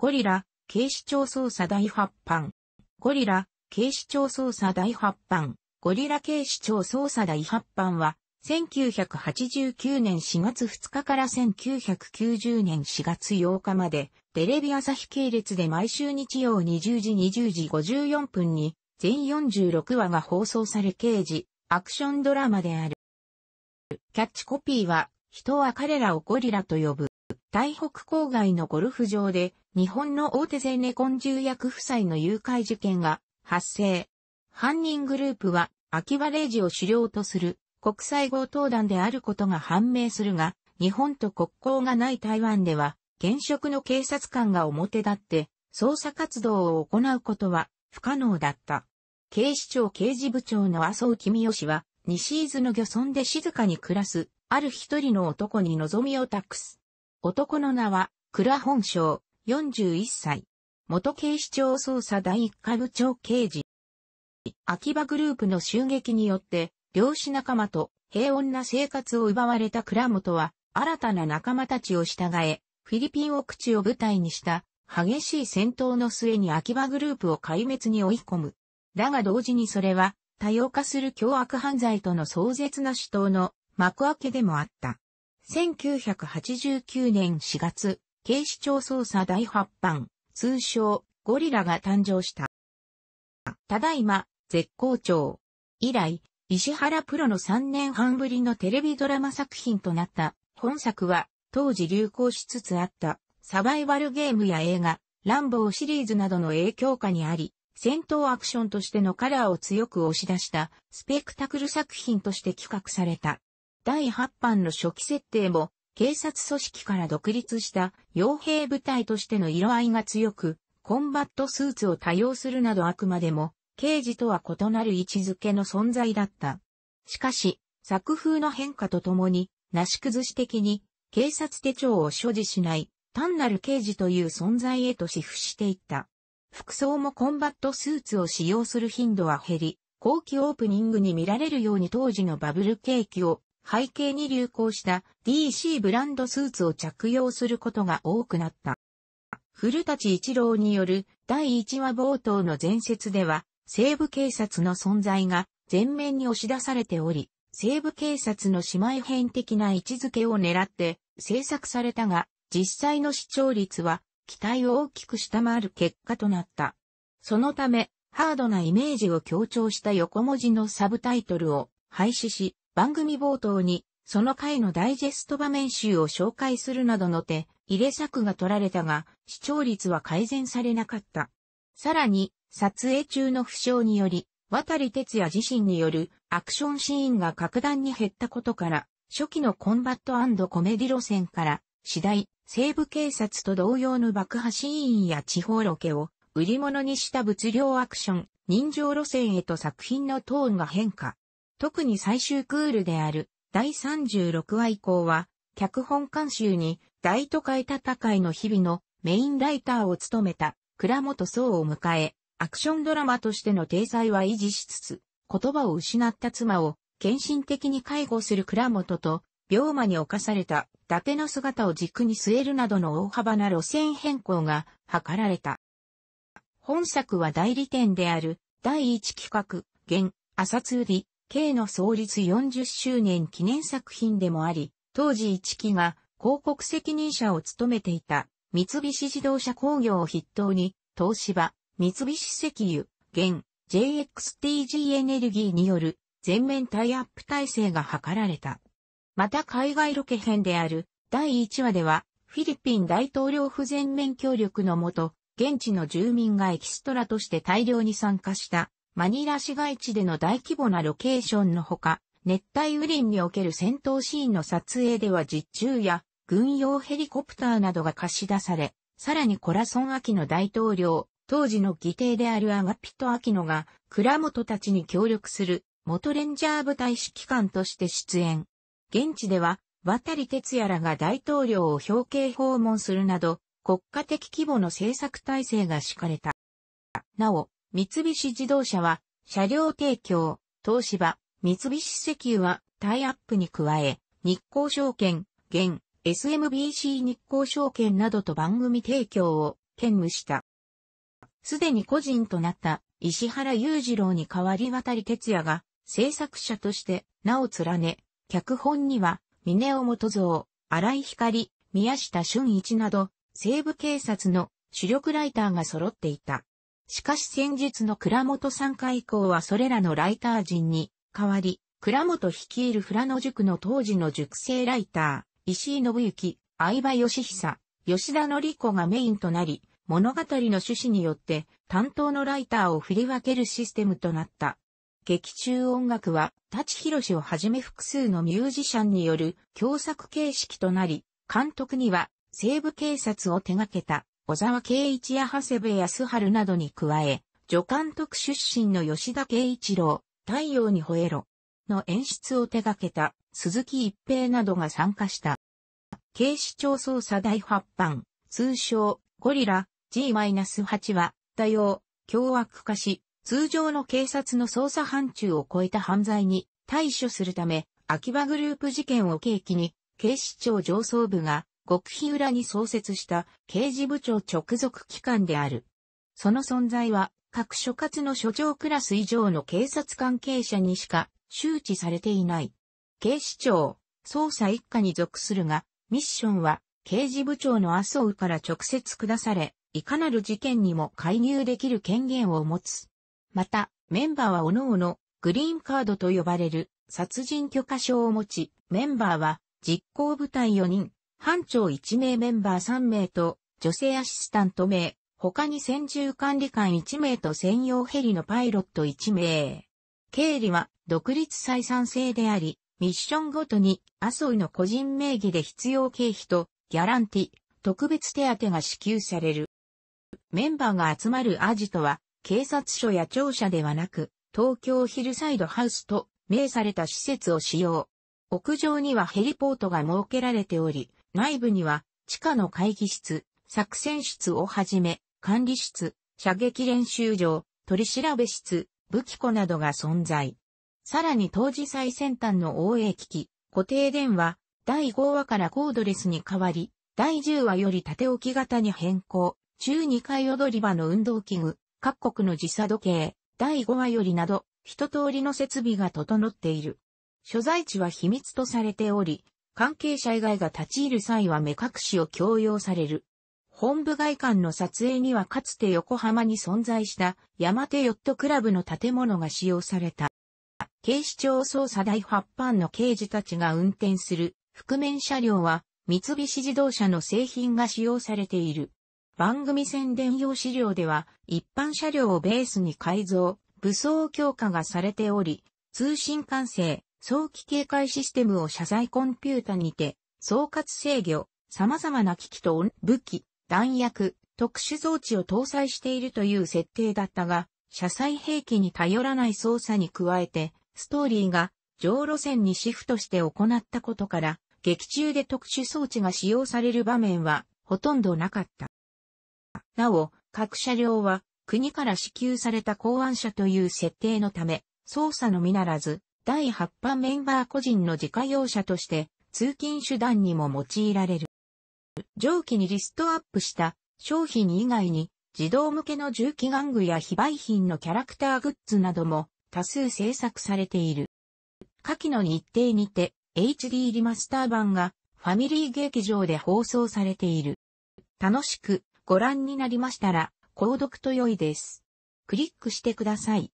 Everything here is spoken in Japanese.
ゴリラ、警視庁捜査第8版。ゴリラ、警視庁捜査第8版。ゴリラ警視庁捜査第8版は、1989年4月2日から1990年4月8日まで、テレビ朝日系列で毎週日曜20時20時54分に、全46話が放送され刑事、アクションドラマである。キャッチコピーは、人は彼らをゴリラと呼ぶ。台北郊外のゴルフ場で、日本の大手ゼネコン重役夫妻の誘拐事件が発生。犯人グループは、秋葉レイジを首領とする国際強盗団であることが判明するが、日本と国交がない台湾では、現職の警察官が表立って、捜査活動を行うことは不可能だった。警視庁刑事部長の麻生公義は、西伊豆の漁村で静かに暮らす、ある一人の男に望みを託す。男の名は、倉本省、41歳。元警視庁捜査第一課部長刑事。秋葉グループの襲撃によって、漁師仲間と平穏な生活を奪われた倉本は、新たな仲間たちを従え、フィリピン奥地を舞台にした激しい戦闘の末に秋葉グループを壊滅に追い込む。だが同時にそれは多様化する凶悪犯罪との壮絶な死闘の幕開けでもあった。1989年4月、警視庁捜査第8版、通称、ゴリラが誕生した。ただいま、絶好調。以来、石原プロの3年半ぶりのテレビドラマ作品となった本作は、当時流行しつつあったサバイバルゲームや映画、ランボーシリーズなどの影響下にあり、戦闘アクションとしてのカラーを強く押し出したスペクタクル作品として企画された。第8版の初期設定も、警察組織から独立した傭兵部隊としての色合いが強く、コンバットスーツを多用するなどあくまでも、刑事とは異なる位置づけの存在だった。しかし、作風の変化とともに、なし崩し的に、警察手帳を所持しない、単なる刑事という存在へとシフしていった。服装もコンバットスーツを使用する頻度は減り、後期オープニングに見られるように当時のバブル景気を背景に流行した DC ブランドスーツを着用することが多くなった。古立一郎による第1話冒頭の前説では、西部警察の存在が前面に押し出されており、西部警察の姉妹編的な位置づけを狙って制作されたが、実際の視聴率は期待を大きく下回る結果となった。そのため、ハードなイメージを強調した横文字のサブタイトルを廃止し、番組冒頭に、その回のダイジェスト場面集を紹介するなどの手、入れ策が取られたが、視聴率は改善されなかった。さらに、撮影中の負傷により、渡哲也自身によるアクションシーンが格段に減ったことから、初期のコンバットコメディ路線から、次第、西部警察と同様の爆破シーンや地方ロケを売り物にした物量アクション、人情路線へと作品のトーンが変化。特に最終クールである第36話以降は、脚本監修に大都会戦いの日々のメインライターを務めた倉本壮を迎え、アクションドラマとしての体裁は維持しつつ、言葉を失った妻を献身的に介護する倉本と、病魔に侵された伊達の姿を軸に据えるなどの大幅な路線変更が図られた。本作は代理店である第1企画、現、朝通り、K の創立40周年記念作品でもあり、当時一木が広告責任者を務めていた三菱自動車工業を筆頭に、東芝、三菱石油、現 JXTG エネルギーによる全面タイアップ体制が図られた。また海外ロケ編である第1話では、フィリピン大統領府全面協力のもと、現地の住民がエキストラとして大量に参加したマニラ市街地での大規模なロケーションのほか、熱帯雨林における戦闘シーンの撮影では実中や軍用ヘリコプターなどが貸し出され、さらにコラソン・アキノ大統領、当時の議定であるアガピト・アキノが、倉本たちに協力する、元レンジャー部隊指揮官として出演。現地では、渡哲也らが大統領を表敬訪問するなど、国家的規模の政策体制が敷かれた。なお、三菱自動車は、車両提供、東芝、三菱石油は、タイアップに加え、日光証券、現、SMBC 日光証券などと番組提供を兼務した。すでに個人となった石原裕次郎に代わり渡り哲也が制作者として名を連ね、脚本には峰尾元蔵、荒井光、宮下俊一など西部警察の主力ライターが揃っていた。しかし先日の倉本参加以降はそれらのライター陣に代わり、倉本率いる富良野塾の当時の塾生ライター、石井信之、相葉義久、吉田のり子がメインとなり、物語の趣旨によって担当のライターを振り分けるシステムとなった。劇中音楽は、立博をはじめ複数のミュージシャンによる共作形式となり、監督には西部警察を手掛けた小沢圭一や長谷部康春などに加え、助監督出身の吉田圭一郎、太陽に吠えろの演出を手掛けた鈴木一平などが参加した。警視庁捜査第8版、通称ゴリラ G-8 は多様、凶悪化し、通常の警察の捜査範疇を超えた犯罪に対処するため、秋葉グループ事件を契機に、警視庁上層部が極秘裏に創設した刑事部長直属機関である。その存在は各所轄の所長クラス以上の警察関係者にしか周知されていない。警視庁、捜査一課に属するが、ミッションは刑事部長の麻生から直接下され、いかなる事件にも介入できる権限を持つ。また、メンバーは各々、グリーンカードと呼ばれる殺人許可証を持ち、メンバーは実行部隊4人、班長1名メンバー3名と、女性アシスタント名、他に専従管理官1名と専用ヘリのパイロット1名。経理は独立採算制であり、ミッションごとに、麻生の個人名義で必要経費と、ギャランティ、特別手当が支給される。メンバーが集まるアジトは、警察署や庁舎ではなく、東京ヒルサイドハウスと、名された施設を使用。屋上にはヘリポートが設けられており、内部には地下の会議室、作戦室をはじめ、管理室、射撃練習場、取調べ室、武器庫などが存在。さらに当時最先端の応援機器、固定電話、第5話からコードレスに変わり、第10話より縦置き型に変更、中2回踊り場の運動器具、各国の時差時計、第5話よりなど、一通りの設備が整っている。所在地は秘密とされており、関係者以外が立ち入る際は目隠しを強要される。本部外観の撮影にはかつて横浜に存在した山手ヨットクラブの建物が使用された。警視庁捜査第8班の刑事たちが運転する覆面車両は三菱自動車の製品が使用されている。番組宣伝用資料では一般車両をベースに改造、武装強化がされており、通信管制、早期警戒システムを謝罪コンピュータにて、総括制御、様々な機器と武器、弾薬、特殊装置を搭載しているという設定だったが、車載兵器に頼らない操作に加えて、ストーリーが上路線にシフトして行ったことから、劇中で特殊装置が使用される場面はほとんどなかった。なお、各車両は国から支給された公安車という設定のため、操作のみならず、第8波メンバー個人の自家用車として通勤手段にも用いられる。上記にリストアップした商品以外に児童向けの重機玩具や非売品のキャラクターグッズなども多数制作されている。下記の日程にて HD リマスター版がファミリー劇場で放送されている。楽しくご覧になりましたら購読と良いです。クリックしてください。